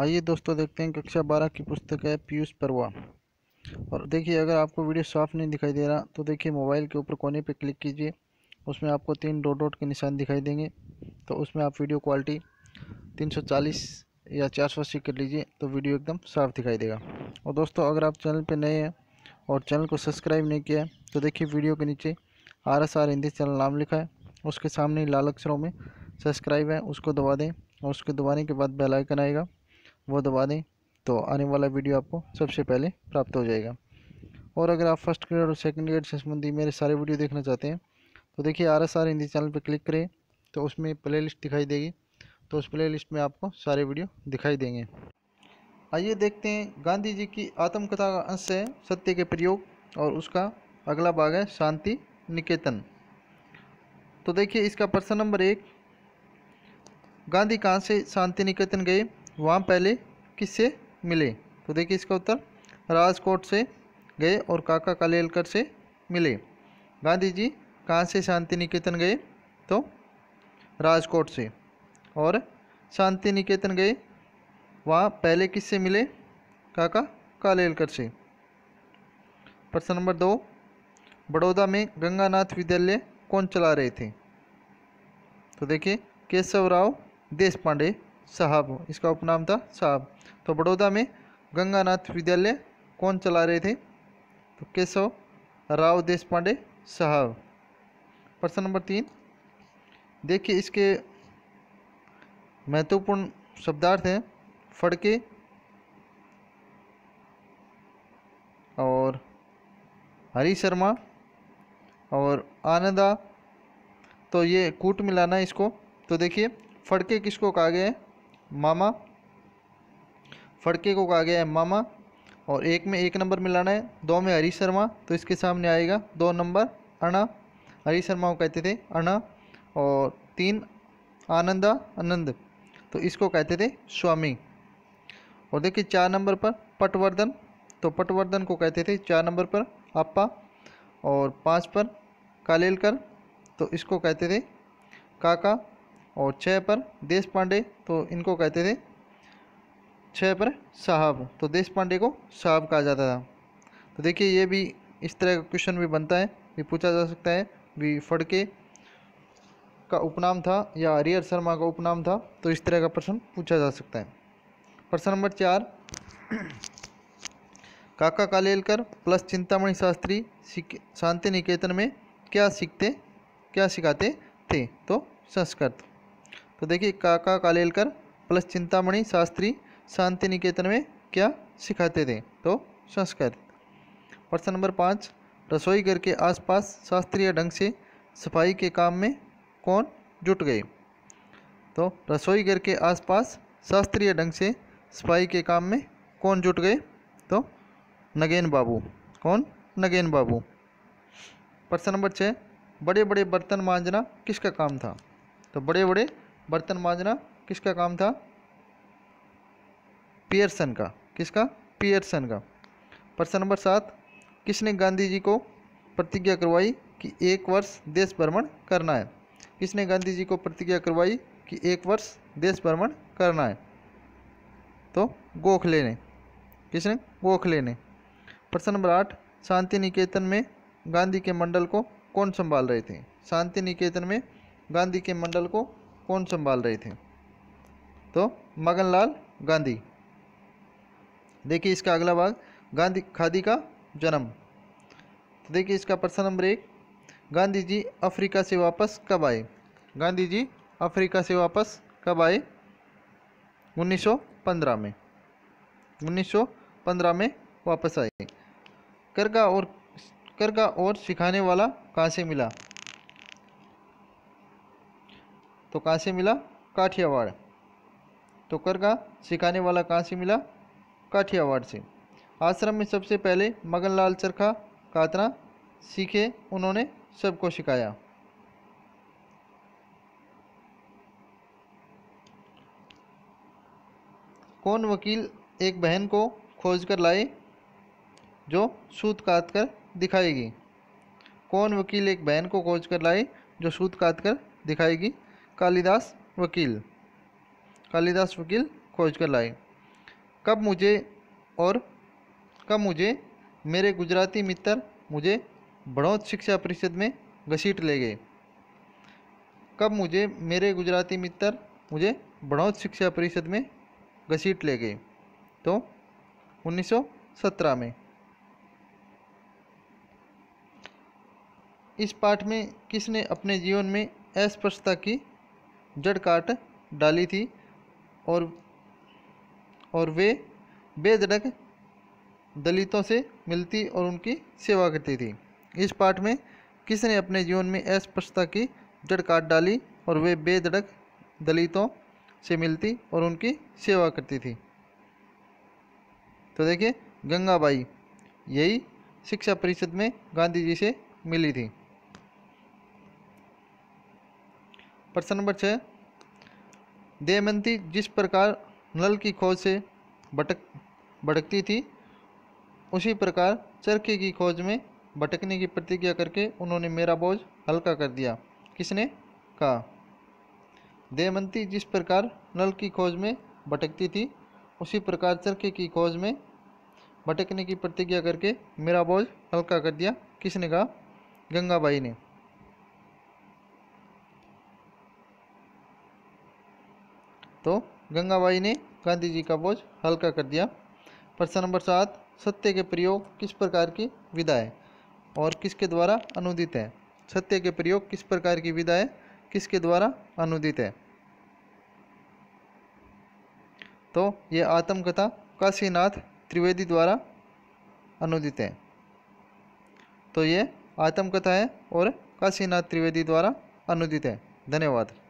आइए दोस्तों देखते हैं कक्षा बारह की पुस्तक है पीयूष परवा और देखिए अगर आपको वीडियो साफ नहीं दिखाई दे रहा तो देखिए मोबाइल के ऊपर कोने पर क्लिक कीजिए उसमें आपको तीन डॉट डॉट के निशान दिखाई देंगे तो उसमें आप वीडियो क्वालिटी 340 या चार सौ अस्सी कर लीजिए तो वीडियो एकदम साफ दिखाई देगा और दोस्तों अगर आप चैनल पर नए हैं और चैनल को सब्सक्राइब नहीं किया है तो देखिए वीडियो के नीचे R S R Hindi channel नाम लिखा है उसके सामने लाल अक्षरों में सब्सक्राइब है उसको दबा दें और उसको दबाने के बाद बेल आइकन आएगा वो दबा दें तो आने वाला वीडियो आपको सबसे पहले प्राप्त हो जाएगा और अगर आप फर्स्ट ग्रेड और सेकंड ग्रेड से संबंधी मेरे सारे वीडियो देखना चाहते हैं तो देखिए R S R Hindi channel पर क्लिक करें तो उसमें लिस्ट दिखाई देगी तो उस लिस्ट में आपको सारे वीडियो दिखाई देंगे आइए देखते हैं गांधी जी की आत्मकथा का अंश है सत्य के प्रयोग और उसका अगला भाग है शांति निकेतन तो देखिए इसका प्रश्न नंबर एक गांधी कहाँ से शांति निकेतन गए वहाँ पहले किससे मिले तो देखिए इसका उत्तर राजकोट से गए और काका कालेलकर से मिले गांधी जी कहाँ से शांति निकेतन गए तो राजकोट से और शांति निकेतन गए वहाँ पहले किससे मिले काका कालेलकर से प्रश्न नंबर दो बड़ौदा में गंगानाथ विद्यालय कौन चला रहे थे तो देखिए केशव राव देश पांडे साहब इसका उपनाम था साहब तो बड़ौदा में गंगानाथ विद्यालय कौन चला रहे थे तो केशव राव देश पांडे साहब प्रश्न नंबर तीन देखिए इसके महत्वपूर्ण शब्दार्थ हैं फड़के और हरी शर्मा और आनंदा तो ये कूट मिलाना इसको तो देखिए फड़के किसको कहा गया है मामा फड़के को कहा गया है मामा और एक में एक नंबर मिलाना है दो में हरी शर्मा तो इसके सामने आएगा दो नंबर अना हरी शर्मा को कहते थे अना और तीन आनंदा आनंद तो इसको कहते थे स्वामी और देखिए चार नंबर पर पटवर्धन तो पटवर्धन को कहते थे चार नंबर पर अप्पा और पाँच पर कालेलकर तो इसको कहते थे काका और छः पर देश पांडे तो इनको कहते थे छः पर साहब तो देश पांडे को साहब कहा जाता था तो देखिए ये भी इस तरह का क्वेश्चन भी बनता है भी पूछा जा सकता है भी फड़के का उपनाम था या हरिहर शर्मा का उपनाम था तो इस तरह का प्रश्न पूछा जा सकता है प्रश्न नंबर चार काका कालेलकर प्लस चिंतामणि शास्त्री शांति निकेतन में क्या सीखते क्या सिखाते थे तो संस्कृत तो देखिए काका कालेलकर प्लस चिंतामणि शास्त्री शांति निकेतन में क्या सिखाते थे तो संस्कृत प्रश्न नंबर पाँच रसोई घर के आसपास शास्त्रीय ढंग से सफाई के काम में कौन जुट गए तो रसोई घर के आसपास शास्त्रीय ढंग से सफाई के काम में कौन जुट गए तो नगेन बाबू कौन नगेन बाबू प्रश्न नंबर छः बड़े बड़े बर्तन मांजना किसका काम था तो बड़े बड़े बर्तन मांजना किसका काम था पियर्सन का किसका पियर्सन का प्रश्न नंबर सात किसने गांधी जी को प्रतिज्ञा करवाई कि एक वर्ष देश भ्रमण करना है किसने गांधी जी को प्रतिज्ञा करवाई कि एक वर्ष देश भ्रमण करना है तो गोखले ने किसने गोखले ने प्रश्न नंबर आठ शांति निकेतन में गांधी के मंडल को कौन संभाल रहे थे शांति निकेतन में गांधी के मंडल को कौन संभाल रहे थे तो मगनलाल गांधी देखिए इसका अगला भाग गांधी खादी का जन्म तो देखिए इसका प्रश्न नंबर एक गांधी जी अफ्रीका से वापस कब आए गांधी जी अफ्रीका से वापस कब आए 1915 में 1915 में वापस आए करगा और करगा और सिखाने वाला कहाँ से मिला तो कहाँ से मिला काठियावाड़ तो कर का सिखाने वाला कहाँ से मिला काठियावाड़ से आश्रम में सबसे पहले मगनलाल चरखा कातना सीखे उन्होंने सबको सिखाया कौन वकील एक बहन को खोज कर लाए जो सूत काट कर दिखाएगी कौन वकील एक बहन को खोज कर लाए जो सूत काट कर दिखाएगी कालिदास वकील कालिदास वकील खोज कर लाए कब मुझे और कब मुझे मेरे गुजराती मित्र मुझे बड़ौत शिक्षा परिषद में घसीट ले गए कब मुझे मेरे गुजराती मित्र मुझे बड़ौत शिक्षा परिषद में घसीट ले गए तो 1917 में इस पाठ में किसने अपने जीवन में अस्पष्टता की जड़ काट डाली थी और और वे बेधड़क दलितों से मिलती और उनकी सेवा करती थी इस पाठ में किसने अपने जीवन में अस्पष्टता की जड़ काट डाली और वे बेधड़क दलितों से मिलती और उनकी सेवा करती थी तो देखिए गंगाबाई यही शिक्षा परिषद में गांधी जी से मिली थी प्रश्न नंबर छः देमंती जिस प्रकार नल की खोज से भटक भटकती थी उसी प्रकार चरखे की खोज में भटकने की प्रतिज्ञा करके उन्होंने मेरा बोझ हल्का कर दिया किसने कहा देमंती जिस प्रकार नल की खोज में भटकती थी उसी प्रकार चरखे की खोज में भटकने की प्रतिज्ञा करके मेरा बोझ हल्का कर दिया किसने कहा गंगाबाई ने तो गंगाबाई ने गांधी जी का बोझ हल्का कर दिया प्रश्न नंबर सात सत्य के प्रयोग किस प्रकार की विधा है और किसके द्वारा अनुदित है सत्य के प्रयोग किस प्रकार की विधा है किसके द्वारा अनुदित है तो ये आत्मकथा काशीनाथ त्रिवेदी द्वारा अनुदित है तो ये आत्मकथा है और काशीनाथ त्रिवेदी द्वारा अनुदित है धन्यवाद